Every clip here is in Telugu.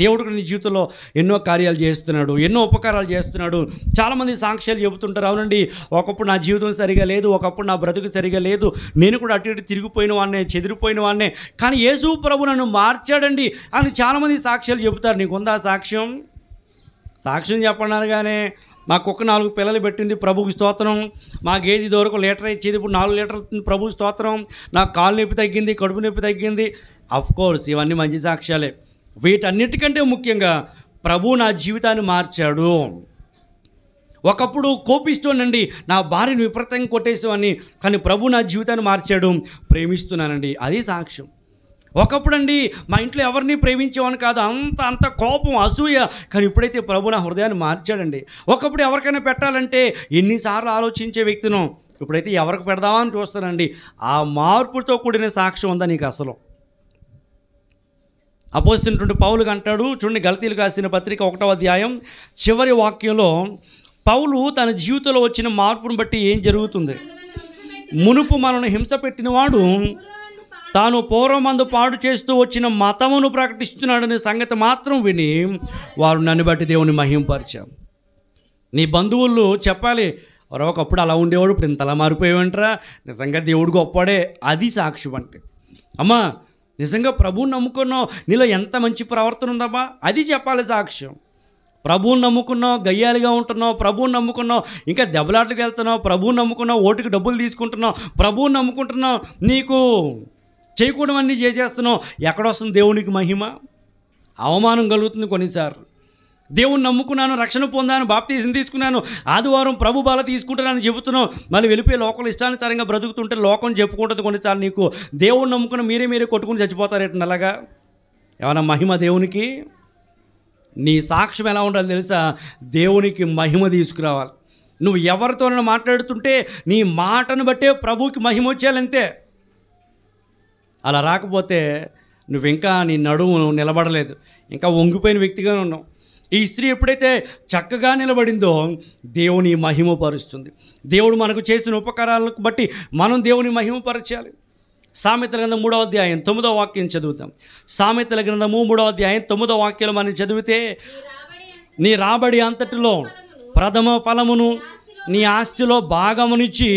దేవుడు నీ జీవితంలో ఎన్నో కార్యాలు చేస్తున్నాడు ఎన్నో ఉపకారాలు చేస్తున్నాడు చాలామంది సాక్ష్యాలు చెబుతుంటారు అవునండి ఒకప్పుడు నా జీవితం సరిగా లేదు ఒకప్పుడు నా బ్రతుకు సరిగా లేదు నేను కూడా అటు ఇటు తిరిగిపోయిన వాడినే చెదిరిపోయిన వాడినే కానీ యేసు ప్రభు నన్ను మార్చాడండి అని చాలామంది సాక్ష్యాలు చెబుతారు నీకుందా సాక్ష్యం సాక్ష్యం చెప్పనగానే మా కుక్క నాలుగు పిల్లలు పెట్టింది ప్రభుకి స్తోత్రం మా గేది దొరకు లీటర్ ఇచ్చేది ఇప్పుడు నాలుగు లీటర్ ప్రభు స్తోత్రం నాకు కాలు నొప్పి తగ్గింది కడుపు నొప్పి తగ్గింది అఫ్కోర్స్ ఇవన్నీ మంచి సాక్ష్యాలే వీటన్నిటికంటే ముఖ్యంగా ప్రభు నా జీవితాన్ని మార్చాడు ఒకప్పుడు కోపిస్తోనండి నా భార్యను విపరీతంగా కొట్టేసేవాడిని కానీ ప్రభు నా జీవితాన్ని మార్చాడు ప్రేమిస్తున్నానండి అది సాక్ష్యం ఒకప్పుడండి మా ఇంట్లో ఎవరిని ప్రేమించేవాని కాదు అంత అంత కోపం అసూయ కానీ ఇప్పుడైతే ప్రభు నా హృదయాన్ని మార్చాడండి ఒకప్పుడు ఎవరికైనా పెట్టాలంటే ఎన్నిసార్లు ఆలోచించే వ్యక్తిను ఇప్పుడైతే ఎవరికి పెడదామని చూస్తానండి ఆ మార్పుతో కూడిన సాక్ష్యం ఉందా నీకు అసలు అపోజినటువంటి పౌలుగా అంటాడు చూడండి గలతీలు కాసిన పత్రిక ఒకటో అధ్యాయం చివరి వాక్యంలో పౌలు తన జీవితంలో వచ్చిన మార్పును బట్టి ఏం జరుగుతుంది మునుపు మనను హింస పెట్టినవాడు తాను పూర్వమందు పాడు చేస్తూ వచ్చిన మతమును ప్రకటిస్తున్నాడనే సంగతి మాత్రం విని వారు నన్ను బట్టి దేవుని మహింపరిచాం నీ బంధువులు చెప్పాలి ఒకప్పుడు అలా ఉండేవాడు ఇప్పుడు ఇంతలా మారిపోయావంటరా నిజంగా దేవుడు గొప్పడే అది సాక్ష్యం అంటే అమ్మా నిజంగా ప్రభువుని నమ్ముకున్నావు నీలో ఎంత మంచి ప్రవర్తన ఉందమ్మా అది చెప్పాలి సాక్ష్యం ప్రభువుని నమ్ముకున్నావు గయ్యాలిగా ఉంటున్నావు ప్రభువుని నమ్ముకున్నావు ఇంకా దెబ్బలాటకు వెళ్తున్నావు ప్రభువుని నమ్ముకున్నావు ఓటుకు డబ్బులు తీసుకుంటున్నావు ప్రభువుని నమ్ముకుంటున్నావు నీకు చేయకూడమన్నీ చేసేస్తున్నావు ఎక్కడొస్తుంది దేవునికి మహిమ అవమానం కలుగుతుంది కొన్నిసార్లు దేవుని నమ్ముకున్నాను రక్షణ పొందాను బాప్తీసం తీసుకున్నాను ఆదివారం ప్రభు బాల తీసుకుంటానని చెబుతున్నావు మళ్ళీ వెళ్ళిపోయి లోకల్ ఇష్టానుసారంగా బ్రతుకుతుంటే లోకం చెప్పుకుంటుంది కొన్నిసార్లు నీకు దేవుని నమ్ముకుని మీరే మీరే కొట్టుకుని చచ్చిపోతారేట అలాగా ఏమైనా మహిమ దేవునికి నీ సాక్ష్యం ఎలా ఉండాలి తెలుసా దేవునికి మహిమ తీసుకురావాలి నువ్వు ఎవరితోనైనా మాట్లాడుతుంటే నీ మాటను బట్టే ప్రభుకి మహిమ వచ్చేయాలంతే అలా రాకపోతే నువ్వు ఇంకా నీ నడుము నిలబడలేదు ఇంకా వంగిపోయిన వ్యక్తిగానే ఉన్నావు ఈ స్త్రీ ఎప్పుడైతే చక్కగా నిలబడిందో దేవుని మహిమపరుస్తుంది దేవుడు మనకు చేసిన ఉపకారాలకు బట్టి మనం దేవుని మహిమపరచాలి సామెతల గ్రంథం మూడవ అధ్యాయం తొమ్మిదవ వాక్యం చదువుతాం సామెతల గ్రంథము మూడవ అధ్యాయం తొమ్మిదవ వాక్యం మనం చదివితే నీ రాబడి అంతటిలో ప్రథమ ఫలమును నీ ఆస్తిలో భాగమునిచ్చి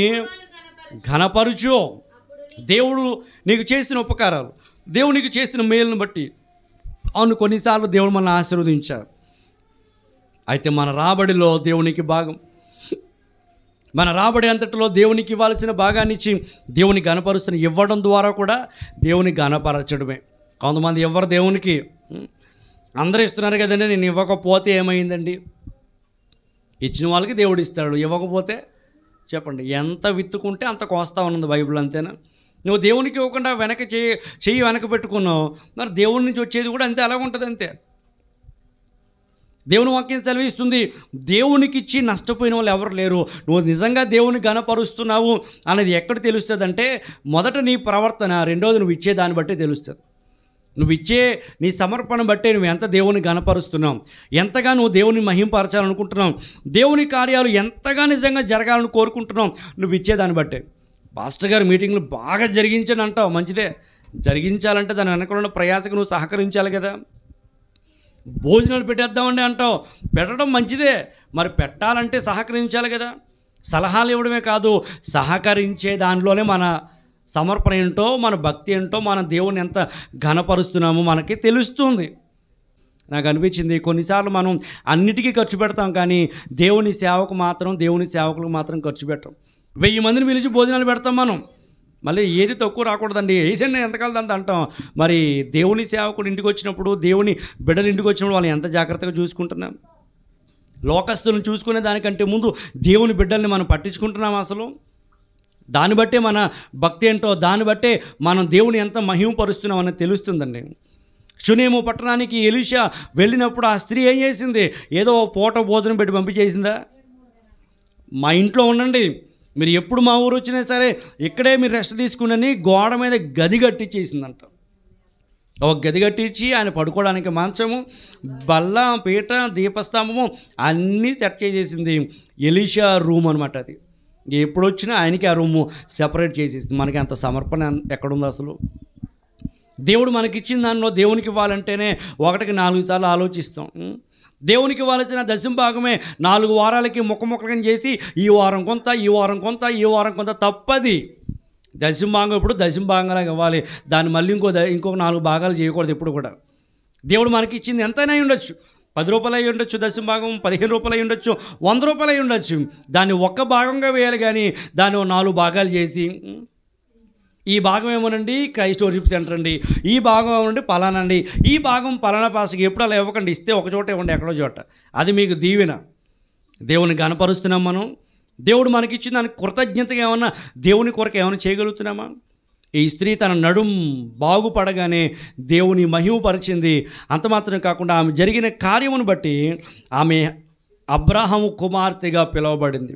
ఘనపరుచు దేవుడు నీకు చేసిన ఉపకారాలు దేవునికి చేసిన మేలును బట్టి అవును కొన్నిసార్లు దేవుడు మనల్ని ఆశీర్వదించారు అయితే మన రాబడిలో దేవునికి భాగం మన రాబడి అంతటిలో దేవునికి ఇవ్వాల్సిన భాగాన్ని ఇచ్చి దేవుని గనపరుస్తున్న ఇవ్వడం ద్వారా కూడా దేవుని గనపరచడమే కొంతమంది ఎవరు దేవునికి అందరూ ఇస్తున్నారు కదండి నేను ఇవ్వకపోతే ఏమైందండి ఇచ్చిన వాళ్ళకి దేవుడు ఇస్తాడు ఇవ్వకపోతే చెప్పండి ఎంత విత్తుకుంటే అంత కోస్తా ఉన్నది బైబిల్ అంతేనా నువ్వు దేవునికి ఇవ్వకుండా వెనక చేయి చెయ్యి వెనక పెట్టుకున్నావు మరి దేవుడి నుంచి వచ్చేది కూడా అంతే అలాగ ఉంటుంది అంతే దేవుని వాక్యం సెలవిస్తుంది దేవునికి ఇచ్చి నష్టపోయిన వాళ్ళు ఎవరు లేరు నువ్వు నిజంగా దేవుని గణపరుస్తున్నావు అనేది ఎక్కడ తెలుస్తుంది అంటే మొదట నీ ప్రవర్తన రెండోది నువ్వు ఇచ్చే దాన్ని బట్టి తెలుస్తుంది నువ్వు ఇచ్చే నీ సమర్పణ బట్టే నువ్వు ఎంత దేవుని గణపరుస్తున్నావు ఎంతగా నువ్వు దేవుని మహింపరచాలనుకుంటున్నావు దేవుని కార్యాలు ఎంతగా నిజంగా జరగాలని కోరుకుంటున్నావు నువ్వు ఇచ్చేదాన్ని బట్టే పాస్టర్ గారు మీటింగ్లు బాగా జరిగించని అంటావు మంచిదే జరిగించాలంటే దాని వెనకాల ఉన్న ప్రయాసకు నువ్వు సహకరించాలి కదా భోజనాలు పెట్టేద్దామండి అంటాం పెట్టడం మంచిదే మరి పెట్టాలంటే సహకరించాలి కదా సలహాలు ఇవ్వడమే కాదు సహకరించే దానిలోనే మన సమర్పణ ఏంటో మన భక్తి ఏంటో మన దేవుని ఎంత ఘనపరుస్తున్నామో మనకి తెలుస్తుంది నాకు అనిపించింది కొన్నిసార్లు మనం అన్నిటికీ ఖర్చు పెడతాం కానీ దేవుని సేవకు మాత్రం దేవుని సేవకులకు మాత్రం ఖర్చు పెట్టం వెయ్యి మందిని పిలిచి భోజనాలు పెడతాం మనం మళ్ళీ ఏది తక్కువ రాకూడదండి వేసండి ఎంతకాలం అంత అంటాం మరి దేవుని సేవకుడు ఇంటికి వచ్చినప్పుడు దేవుని బిడ్డలు ఇంటికి వచ్చినప్పుడు వాళ్ళని ఎంత జాగ్రత్తగా చూసుకుంటున్నాం లోకస్తులను చూసుకునే దానికంటే ముందు దేవుని బిడ్డల్ని మనం పట్టించుకుంటున్నాం అసలు దాన్ని బట్టే మన భక్తి ఏంటో దాన్ని బట్టే మనం దేవుని ఎంత మహిమపరుస్తున్నాం అనేది తెలుస్తుందండి చునేము పట్టణానికి ఎలిషా వెళ్ళినప్పుడు ఆ స్త్రీ ఏం చేసింది ఏదో పూట భోజనం పెట్టి పంపించేసిందా మా ఇంట్లో ఉండండి మీరు ఎప్పుడు మా ఊరు వచ్చినా సరే ఇక్కడే మీరు రెస్ట్ తీసుకునని గోడ మీద గది కట్టించేసిందంట ఒక గది కట్టించి ఆయన పడుకోవడానికి మంచము బల్ల పీట దీపస్తంభము అన్నీ సెట్ చేసేసింది ఎలీషియా రూమ్ అనమాట అది ఎప్పుడు వచ్చినా ఆయనకి ఆ రూము సెపరేట్ చేసేసింది మనకి అంత సమర్పణ ఎక్కడుంది అసలు దేవుడు మనకిచ్చిన దానిలో దేవునికి ఇవ్వాలంటేనే ఒకటికి నాలుగు సార్లు ఆలోచిస్తాం దేవునికి ఇవ్వాల్సిన దశం భాగమే నాలుగు వారాలకి ముఖముఖం చేసి ఈ వారం కొంత ఈ వారం కొంత ఈ వారం కొంత తప్పది దశంభాగం ఇప్పుడు భాగంగా ఇవ్వాలి దాన్ని మళ్ళీ ఇంకో ఇంకొక నాలుగు భాగాలు చేయకూడదు ఇప్పుడు కూడా దేవుడు మనకి ఇచ్చింది ఎంతైనా ఉండొచ్చు పది రూపాయలు అయి ఉండొచ్చు దశంభాగం పదిహేను రూపాయలు అయి ఉండొచ్చు వంద రూపాయలు అయి ఉండొచ్చు దాన్ని ఒక్క భాగంగా వేయాలి కానీ దాన్ని నాలుగు భాగాలు చేసి ఈ భాగం ఏమోనండి క్రైస్ట్ వర్షిప్ సెంటర్ అండి ఈ భాగం ఏమోనండి పలానా అండి ఈ భాగం పలానా పాసకి ఎప్పుడు అలా ఇవ్వకండి ఇస్తే ఒక చోట ఇవ్వండి ఎక్కడో చోట అది మీకు దీవెన దేవుని గనపరుస్తున్నాం మనం దేవుడు మనకిచ్చిన దానికి కృతజ్ఞతగా ఏమన్నా దేవుని కొరకు ఏమైనా చేయగలుగుతున్నామా ఈ స్త్రీ తన నడుం బాగుపడగానే దేవుని మహిమపరిచింది అంత మాత్రం కాకుండా ఆమె జరిగిన కార్యమును బట్టి ఆమె అబ్రాహము కుమార్తెగా పిలువబడింది